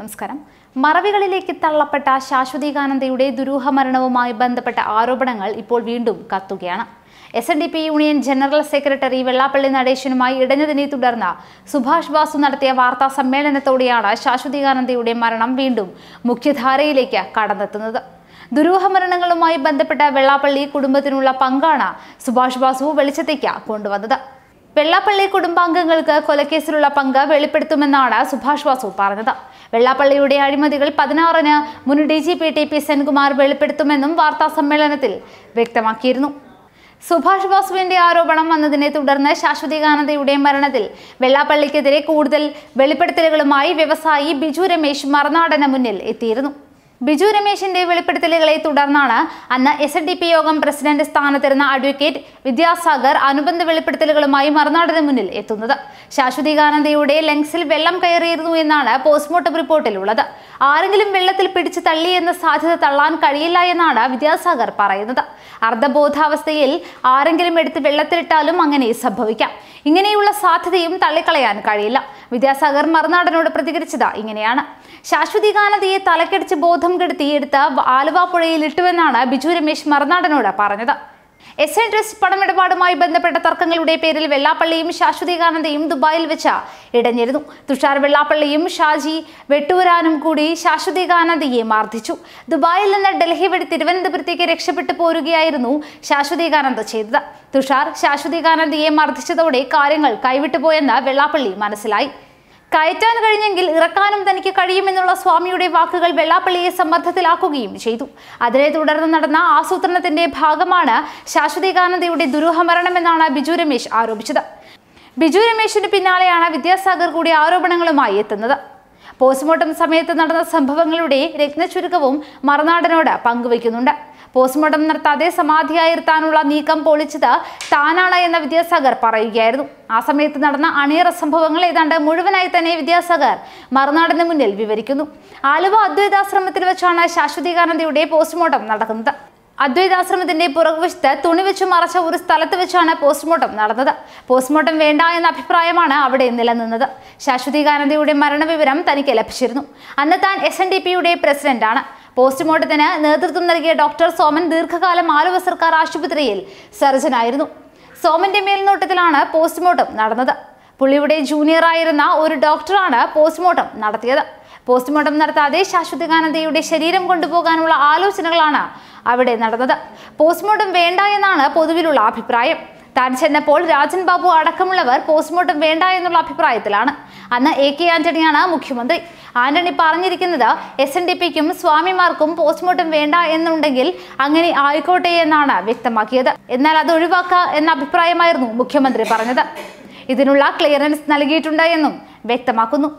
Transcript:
നമസ്കാരം മറവികളിലേക്ക് തള്ളപ്പെട്ട ശാശ്വതികാനന്ദയുടെ ദുരൂഹമരണവുമായി ബന്ധപ്പെട്ട ആരോപണങ്ങൾ ഇപ്പോൾ വീണ്ടും കത്തുകയാണ് S N D P union general secretary Vellappally നടേശനുമായി ഇടഞ്ഞതിനെ തുടർന്ന് സുഭാഷ് ബാസു നടത്തിയ വാർത്താ സമ്മേളനത്തോടെയാണ് ശാശ്വതികാനന്ദയുടെ മരണം വീണ്ടും മുഖ്യധാരയിലേക്ക് കടന്നെത്തുന്നത് ദുരൂഹമരണങ്ങളുമായി ബന്ധപ്പെട്ട വെള്ളാപ്പള്ളി കുടുംബത്തിനുള്ള പങ്കാണ് സുഭാഷ് ബാസു വെളിച്ചത്തേക്ക് കൊണ്ടുവന്നത് വെള്ളാപ്പള്ളി കുടുംബാംഗങ്ങൾക്ക് കൊലക്കേസിലുള്ള പങ്ക് വെളിപ്പെടുത്തുമെന്നാണ് സുഭാഷ് വാസു പറഞ്ഞത് വെള്ളാപ്പള്ളിയുടെ അഴിമതികൾ പതിനാറിന് മുൻ D G P T P Senkumar വെളിപ്പെടുത്തുമെന്നും വാർത്താസമ്മേളനത്തിൽ വ്യക്തമാക്കിയിരുന്നു സുഭാഷ് ബോസുവിന്റെ ആരോപണം വന്നതിനെ തുടർന്ന് ശാശ്വതികാനന്ദയുടെ മരണത്തിൽ വെള്ളാപ്പള്ളിക്കെതിരെ കൂടുതൽ വെളിപ്പെടുത്തലുകളുമായി വ്യവസായി ബിജു രമേശ് മറുനാടന് മുന്നിൽ എത്തിയിരുന്നു ബിജു രമേശിന്റെ വെളിപ്പെടുത്തലുകളെ തുടർന്നാണ് അന്ന് എസ് എൻ ഡി പി യോഗം പ്രസിഡന്റ് സ്ഥാനത്തിരുന്ന അഡ്വക്കേറ്റ് വിദ്യാസാഗർ അനുബന്ധ വെളിപ്പെടുത്തലുകളുമായി മറുനാടിന് മുന്നിൽ എത്തുന്നത് ശാശ്വതികാനന്ദയുടെ ലങ്സിൽ വെള്ളം കയറിയിരുന്നു എന്നാണ് പോസ്റ്റ്മോർട്ടം റിപ്പോർട്ടിലുള്ളത് ആരെങ്കിലും വെള്ളത്തിൽ പിടിച്ചു തള്ളിയെന്ന സാധ്യത തള്ളാൻ കഴിയില്ല എന്നാണ് വിദ്യാസാഗർ പറയുന്നത് അർദ്ധബോധാവസ്ഥയിൽ ആരെങ്കിലും എടുത്ത് വെള്ളത്തിലിട്ടാലും അങ്ങനെ സംഭവിക്കാം ഇങ്ങനെയുള്ള സാധ്യതയും തള്ളിക്കളയാൻ കഴിയില്ല വിദ്യാസാഗർ മറുനാടനോട് പ്രതികരിച്ചത് ഇങ്ങനെയാണ് ശാശ്വതികാനതയെ തലക്കടിച്ച് ബോധം കെടുത്തിയെടുത്ത് ആലുവ പുഴയിൽ ഇട്ടുവെന്നാണ് ബിജു രമേശ് മറുനാടനോട് പറഞ്ഞത് എസ് എൻ ട്രസ്റ്റ് പണമിടപാടുമായി ബന്ധപ്പെട്ട തർക്കങ്ങളുടെ പേരിൽ വെള്ളാപ്പള്ളിയും ശാശ്വതികാനന്ദയും ദുബായിൽ വെച്ച് ഇടഞ്ഞിരുന്നു തുഷാർ വെള്ളാപ്പള്ളിയും ഷാജി വെട്ടൂരാനും കൂടി ശാശ്വതികാനന്ദയെ മാർദ്ദിച്ചു ദുബായിൽ നിന്ന് ഡൽഹി വഴി തിരുവനന്തപുരത്തേക്ക് രക്ഷപ്പെട്ടു പോരുകയായിരുന്നു ശാശ്വതികാനന്ദ ചെയ്തത് തുഷാർ ശാശ്വതികാനന്ദയെ മർദ്ദിച്ചതോടെ കാര്യങ്ങൾ കൈവിട്ടുപോയെന്ന് വെള്ളാപ്പള്ളി മനസ്സിലായി കയറ്റാൻ കഴിഞ്ഞെങ്കിൽ ഇറക്കാനും തനിക്ക് കഴിയുമെന്നുള്ള സ്വാമിയുടെ വാക്കുകൾ വെള്ളാപ്പള്ളിയെ സമ്മർദ്ദത്തിലാക്കുകയും ചെയ്തു അതിനെ തുടർന്ന് നടന്ന ആസൂത്രണത്തിന്റെ ഭാഗമാണ് ശാശ്വതീകാനന്ദയുടെ ദുരൂഹമരണമെന്നാണ് ബിജു രമേശ് ആരോപിച്ചത് ബിജു രമേശിന് പിന്നാലെയാണ് വിദ്യാസാഗർ കൂടി ആരോപണങ്ങളുമായി എത്തുന്നത് പോസ്റ്റ്മോർട്ടം സമയത്ത് നടന്ന സംഭവങ്ങളുടെ രത്നചുരുക്കവും മറനാടനോട് പങ്കുവയ്ക്കുന്നുണ്ട് പോസ്റ്റ്മോർട്ടം നടത്താതെ സമാധിയായിരുത്താനുള്ള നീക്കം പൊളിച്ചത് താനാണ് എന്ന് വിദ്യാസാഗർ പറയുകയായിരുന്നു ആ സമയത്ത് നടന്ന അണിയറ സംഭവങ്ങൾ ഏതാണ്ട് മുഴുവനായി തന്നെ വിദ്യാസാഗർ മറുനാടിന് മുന്നിൽ വിവരിക്കുന്നു ആലുവ അദ്വൈതാശ്രമത്തിൽ വെച്ചാണ് ശാശ്വതികാനന്ദയുടെ പോസ്റ്റ്മോർട്ടം നടക്കുന്നത് അദ്വൈതാശ്രമത്തിന്റെ പുറകുവശത്ത് തുണി വെച്ച് മറച്ച ഒരു സ്ഥലത്ത് വെച്ചാണ് പോസ്റ്റ്മോർട്ടം നടന്നത് പോസ്റ്റ്മോർട്ടം വേണ്ട എന്ന അഭിപ്രായമാണ് അവിടെ നിലനിന്നത് ശാശ്വതികാനന്ദയുടെ മരണവിവരം തനിക്ക് ലഭിച്ചിരുന്നു അന്ന് താൻ എസ് എൻ ഡി പിയുടെ പ്രസിഡന്റാണ് പോസ്റ്റ്മോർട്ടത്തിന് നേതൃത്വം നൽകിയ ഡോക്ടർ സോമൻ ദീർഘകാലം ആലുവ സർക്കാർ ആശുപത്രിയിൽ സർജനായിരുന്നു സോമന്റെ മേൽനോട്ടത്തിലാണ് പോസ്റ്റ്മോർട്ടം നടന്നത് പുള്ളിയുടെ ജൂനിയറായിരുന്ന ഒരു ഡോക്ടറാണ് പോസ്റ്റ്മോർട്ടം നടത്തിയത് പോസ്റ്റ്മോർട്ടം നടത്താതെ ശാശ്വതികാനന്ദയുടെ ശരീരം കൊണ്ടുപോകാനുള്ള ആലോചനകളാണ് അവിടെ നടന്നത് പോസ്റ്റ്മോർട്ടം വേണ്ട എന്നാണ് പൊതുവിലുള്ള അഭിപ്രായം താൻ ചെന്നപ്പോൾ രാജൻ ബാബു അടക്കമുള്ളവർ പോസ്റ്റ്മോർട്ടം വേണ്ട എന്നുള്ള അഭിപ്രായത്തിലാണ് അന്ന് എ കെ ആന്റണിയാണ് മുഖ്യമന്ത്രി ആന്റണി പറഞ്ഞിരിക്കുന്നത് എസ് എൻ ഡി പിക്കും സ്വാമിമാർക്കും പോസ്റ്റ്മോർട്ടം വേണ്ട എന്നുണ്ടെങ്കിൽ അങ്ങനെ ആയിക്കോട്ടെ എന്നാണ് വ്യക്തമാക്കിയത് എന്നാൽ അത് ഒഴിവാക്കുക എന്ന അഭിപ്രായമായിരുന്നു മുഖ്യമന്ത്രി പറഞ്ഞത് ഇതിനുള്ള ക്ലിയറൻസ് നൽകിയിട്ടുണ്ട് എന്നും വ്യക്തമാക്കുന്നു